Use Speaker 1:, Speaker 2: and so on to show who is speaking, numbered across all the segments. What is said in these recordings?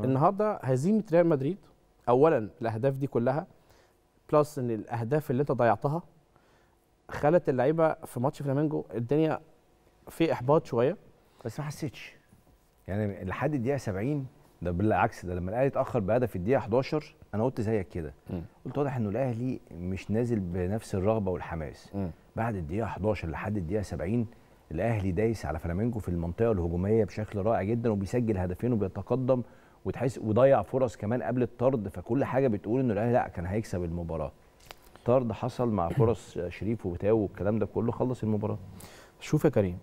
Speaker 1: آه. النهارده هزيمه ريال مدريد اولا الاهداف دي كلها بلس ان الاهداف اللي انت ضيعتها خلت اللعيبه في ماتش فلامينجو الدنيا
Speaker 2: في احباط شويه بس ما حسيتش يعني لحد الدقيقه 70 ده بالعكس ده لما الاهلي اتاخر بهدف الدقيقه 11 انا قلت زيك كده قلت واضح انه الاهلي مش نازل بنفس الرغبه والحماس م. بعد الدقيقه 11 لحد الدقيقه 70 الاهلي دايس على فلامينجو في المنطقه الهجوميه بشكل رائع جدا وبيسجل هدفين وبيتقدم وتحس وضيع فرص كمان قبل الطرد فكل حاجه بتقول انه الاهلي لا كان هيكسب المباراه طرد حصل مع فرص شريف وبتاو والكلام ده كله خلص المباراه شوف يا كريم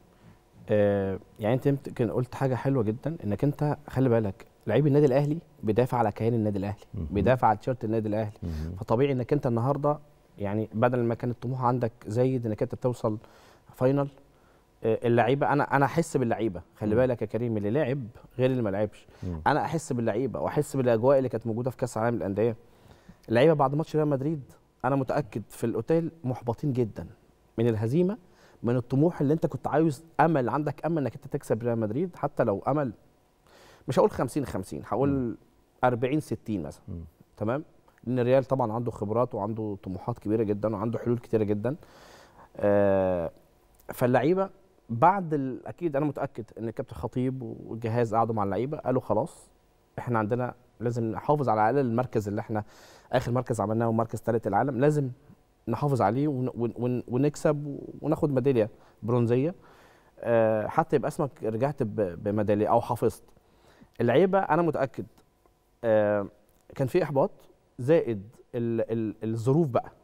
Speaker 1: آه يعني انت يمكن قلت حاجه حلوه جدا انك انت خلي بالك لعيب النادي الاهلي بيدافع على كيان النادي الاهلي بيدافع على تيشيرت النادي الاهلي فطبيعي انك انت النهارده يعني بدل ما كان الطموح عندك زايد انك انت بتوصل فاينل آه، اللعيبه انا انا احس باللعيبه خلي بالك يا كريم اللي لعب غير اللي ما لعبش انا احس باللعيبه واحس بالاجواء اللي كانت موجوده في كاس العالم للانديه اللعيبه بعد ماتش ريال مدريد انا متاكد في الاوتيل محبطين جدا من الهزيمه من الطموح اللي انت كنت عايز امل عندك امل انك انت تكسب ريال مدريد حتى لو امل مش هقول 50 50 هقول 40 60 مثلا تمام لان الريال طبعا عنده خبرات وعنده طموحات كبيره جدا وعنده حلول كتيره جدا آه فاللعيبه بعد ال... اكيد انا متاكد ان الكابتن خطيب والجهاز قعدوا مع اللعيبه قالوا خلاص احنا عندنا لازم نحافظ على الاقل المركز اللي احنا اخر مركز عملناه ومركز ثالث العالم لازم نحافظ عليه ونكسب وناخد ميداليه برونزيه آه، حتى يبقى اسمك رجعت بميداليه او حافظت اللعيبه انا متاكد
Speaker 2: آه، كان في احباط زائد الظروف بقى